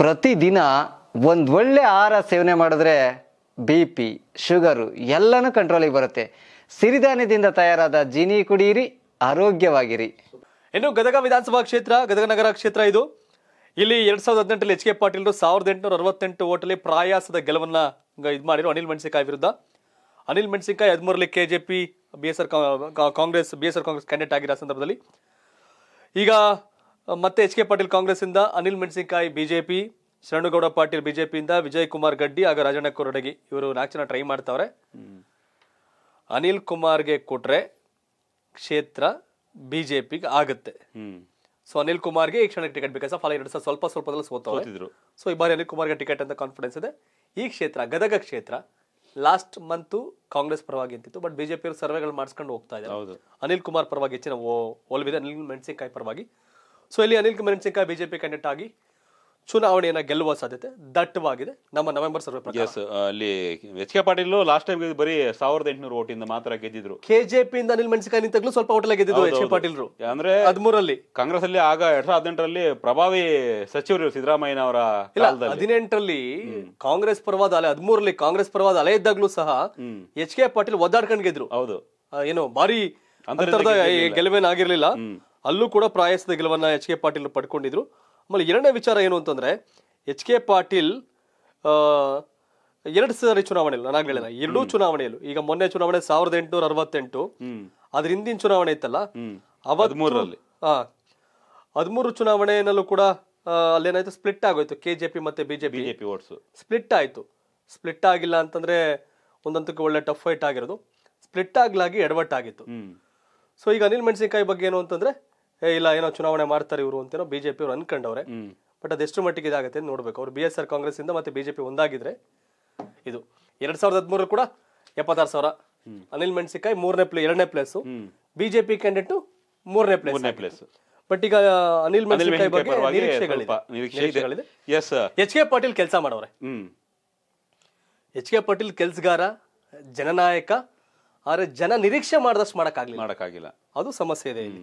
ಪ್ರತಿದಿನ ಒಂದು ಒಳ್ಳೆ ಆಹಾರ ಸೇವನೆ ಮಾಡಿದ್ರೆ ಬಿ ಪಿ ಶುಗರು ಎಲ್ಲನೂ ಕಂಟ್ರೋಲಿಗೆ ಬರುತ್ತೆ ಸಿರಿಧಾನ್ಯದಿಂದ ತಯಾರಾದ ಜೀನಿ ಕುಡಿಯಿರಿ ಆರೋಗ್ಯವಾಗಿರಿ ಇನ್ನು ಗದಗ ವಿಧಾನಸಭಾ ಕ್ಷೇತ್ರ ಗದಗ ನಗರ ಕ್ಷೇತ್ರ ಇದು ಇಲ್ಲಿ ಎರಡ್ ಸಾವಿರದ ಹದಿನೆಂಟರಲ್ಲಿ ಎಚ್ ಕೆ ಪಾಟೀಲ್ರು ಸಾವಿರದ ಎಂಟುನೂರ ಅರವತ್ತೆಂಟು ಓಟಲ್ಲಿ ಪ್ರಾಯಾಸದ ಗೆಲುವನ್ನ ಇದು ಮಾಡಿರು ಅನಿಲ್ ಮೆಣಸಿಕಾಯಿ ವಿರುದ್ಧ ಅನಿಲ್ ಮೆಣಸಿಕಾಯಿ ಹದಿಮೂರಲ್ಲಿ K J P B S R Congress B S R Congress candidate ಆಗಿರೋ ಸಂದರ್ಭದಲ್ಲಿ ಈಗ ಮತ್ತೆ ಎಚ್ ಕೆ ಪಾಟೀಲ್ ಇಂದ ಅನಿಲ್ ಮೆಣಸಿನಕಾಯಿ ಬಿಜೆಪಿ ಶರಣುಗೌಡ ಪಾಟೀಲ್ ಬಿಜೆಪಿಯಿಂದ ವಿಜಯ್ ಕುಮಾರ್ ಗಡ್ಡಿ ಹಾಗೂ ರಾಜಣ್ಣ ಕೊರಡಗಿ ಇವರು ನಾಲ್ಕು ಜನ ಟ್ರೈ ಮಾಡ್ತಾವ್ರೆ ಅನಿಲ್ ಕುಮಾರ್ಗೆ ಕೊಟ್ರೆ ಕ್ಷೇತ್ರ ಬಿಜೆಪಿಗೆ ಆಗುತ್ತೆ ಸೊ ಅನಿಲ್ ಕುಮಾರ್ಗೆ ಈ ಕ್ಷಣಕ್ಕೆ ಟಿಕೆಟ್ ಬೇಕಾ ಫಲ ಎರಡು ಸ್ವಲ್ಪ ಸ್ವಲ್ಪದಲ್ಲಿ ಸೋತಿದ್ರು ಸೊ ಈ ಬಾರಿ ಅನಿಲ್ ಕುಮಾರ್ಗೆ ಟಿಕೆಟ್ ಅಂತ ಕಾನ್ಫಿಡೆನ್ಸ್ ಇದೆ ಈ ಕ್ಷೇತ್ರ ಗದಗ ಕ್ಷೇತ್ರ ಲಾಸ್ಟ್ ಮಂತ್ ಕಾಂಗ್ರೆಸ್ ಪರವಾಗಿ ಅಂತಿತ್ತು ಬಟ್ ಬಿಜೆಪಿ ಸರ್ವೆಗಳು ಮಾಡಿಸ್ಕೊಂಡು ಹೋಗ್ತಾ ಇದ್ದಾರೆ ಅನಿಲ್ ಕುಮಾರ್ ಪರವಾಗಿ ಹೆಚ್ಚಿನ ಒಲವಿದೆ ಅನಿಲ್ ಮೆಣಸಿನಕಾಯಿ ಪರವಾಗಿ ಸೊ ಇಲ್ಲಿ ಅನಿಲ್ ಕುಮಾರ್ ಬಿಜೆಪಿ ಕ್ಯಾಂಡಿಡೇಟ್ ಆಗಿ ಚುನಾವಣೆಯನ್ನು ಗೆಲ್ಲುವ ಸಾಧ್ಯತೆ ದಟ್ಟವಾಗಿದೆ ನಮ್ಮ ನವೆಂಬರ್ ಸರ್ವೆ ಎಸ್ ಅಲ್ಲಿ H K Patil last time ಬರೀ ಸಾವಿರದ ಎಂಟುನೂರು ಓಟಿಂದ ಮಾತ್ರ ಗೆದ್ದಿದ್ರು ಕೆಜೆಪಿ ಇಂದ ಅನಿಲ್ ಮೆಣಸಿಕಾಯಿ ನಿಂತಾಗ್ಲೂ ಸ್ವಲ್ಪ ಹೋಟೆಲ್ ಗೆದ್ದಿದ್ರು ಎಚ್ ಕೆ ಪಾಟೀಲ್ ಅಂದ್ರೆ ಹದಿಮೂರಲ್ಲಿ ಕಾಂಗ್ರೆಸ್ ಅಲ್ಲಿ ಆಗ ಎರಡ್ ಸಾವಿರದ ಹದಿನೆಂಟರಲ್ಲಿ ಪ್ರಭಾವಿ ಸಚಿವರು ಸಿದ್ದರಾಮಯ್ಯ ಅವರ ಹದಿನೆಂಟರಲ್ಲಿ ಕಾಂಗ್ರೆಸ್ ಪರವಾದ ಅಲೆ ಹದಿಮೂರಲ್ಲಿ ಕಾಂಗ್ರೆಸ್ ಪರವಾದ ಅಲೆ ಇದ್ದಾಗ್ಲೂ ಸಹ ಎಚ್ ಕೆ ಪಾಟೀಲ್ ಒದ್ದಾಡ್ಕೊಂಡ್ ಗೆದ್ರು ಹೌದು ಏನು ಭಾರಿ ಗೆಲುವೇನಾಗಿರ್ಲಿಲ್ಲ ಅಲ್ಲೂ ಕೂಡ ಪ್ರಾಯಸದ ಗೆಲುವನ್ನು ಎಚ್ ಕೆ ಪಾಟೀಲ್ ಪಡ್ಕೊಂಡಿದ್ರು ಆಮೇಲೆ ಎರಡನೇ ವಿಚಾರ ಏನು ಅಂತಂದರೆ ಎಚ್ ಕೆ ಪಾಟೀಲ್ ಎರಡು ಸಾರಿ ಚುನಾವಣೆಯಲ್ಲಿ ನಾನು ಹೇಳಿಲ್ಲ ಎರಡೂ ಚುನಾವಣೆಯಲ್ಲೂ ಈಗ ಮೊನ್ನೆ ಚುನಾವಣೆ ಸಾವಿರದ ಎಂಟುನೂರ ಅರವತ್ತೆಂಟು ಅದ್ರ ಹಿಂದಿನ ಚುನಾವಣೆ ಇತ್ತಲ್ಲ ಮೂರರಲ್ಲಿ ಹಾ ಹದಿಮೂರು ಚುನಾವಣೆಯಲ್ಲೂ ಕೂಡ ಅಲ್ಲೇನಾಯ್ತು ಸ್ಪ್ಲಿಟ್ ಆಗೋಯ್ತು ಕೆ ಜೆ ಪಿ ಮತ್ತೆ ಬಿಜೆಪಿ ಬಿಜೆಪಿ ಓಟ್ಸು ಸ್ಪ್ಲಿಟ್ ಆಯ್ತು ಸ್ಪ್ಲಿಟ್ ಆಗಿಲ್ಲ ಅಂತಂದ್ರೆ ಒಂದಂತಕ್ಕೆ ಒಳ್ಳೆ ಟಫ್ ಫೈಟ್ ಆಗಿರೋದು ಸ್ಪ್ಲಿಟ್ ಆಗ್ಲಾಗಿ ಆಗಿತ್ತು ಸೊ ಈಗ ಅನಿಲ್ ಮೆಣಸಿನಕಾಯಿ ಬಗ್ಗೆ ಏನು ಅಂತಂದ್ರೆ ಏ ಇಲ್ಲ ಏನೋ ಚುನಾವಣೆ ಮಾಡ್ತಾರೆ ಇವರು ಅಂತೇನೋ ಬಿಜೆಪಿ ಅವ್ರು ಅನ್ಕೊಂಡವ್ರೆ ಬಟ್ ಅದೆಷ್ಟು ಮಟ್ಟಿಗೆ ಇದಾಗುತ್ತೆ ನೋಡ್ಬೇಕು ಅವ್ರು ಬಿ ಎಸ್ ಆರ್ ಕಾಂಗ್ರೆಸ್ ಇಂದ ಮತ್ತೆ ಬಿಜೆಪಿ ಒಂದಾಗಿದ್ರೆ ಇದು ಎರಡ್ ಸಾವಿರದ ಹದಿಮೂರು ಕೂಡ ಎಪ್ಪತ್ತಾರು ಸಾವಿರ ಅನಿಲ್ ಮೆಣಸಿಕಾಯಿ ಮೂರನೇ ಪ್ಲೇ ಎರಡನೇ ಪ್ಲೇಸ್ ಬಿಜೆಪಿ ಕ್ಯಾಂಡಿಡೇಟ್ ಮೂರನೇ ಪ್ಲೇಸ್ ಪ್ಲೇಸ್ ಬಟ್ ಈಗ ಅನಿಲ್ ಮೆಣಸಿನಕಾಯಿ ಬಗ್ಗೆ ಎಚ್ ಕೆ ಪಾಟೀಲ್ ಕೆಲಸ ಮಾಡವ್ರೆ ಎಚ್ ಕೆ ಪಾಟೀಲ್ ಕೆಲ್ಸಗಾರ ಜನನಾಯಕ ಆದ್ರೆ ಜನ ನಿರೀಕ್ಷೆ ಮಾಡದಷ್ಟು ಮಾಡಕ್ಕಾಗಲಿಲ್ಲ ಮಾಡಕ್ಕಾಗಿಲ್ಲ ಅದು ಸಮಸ್ಯೆ ಇದೆ ಇಲ್ಲಿ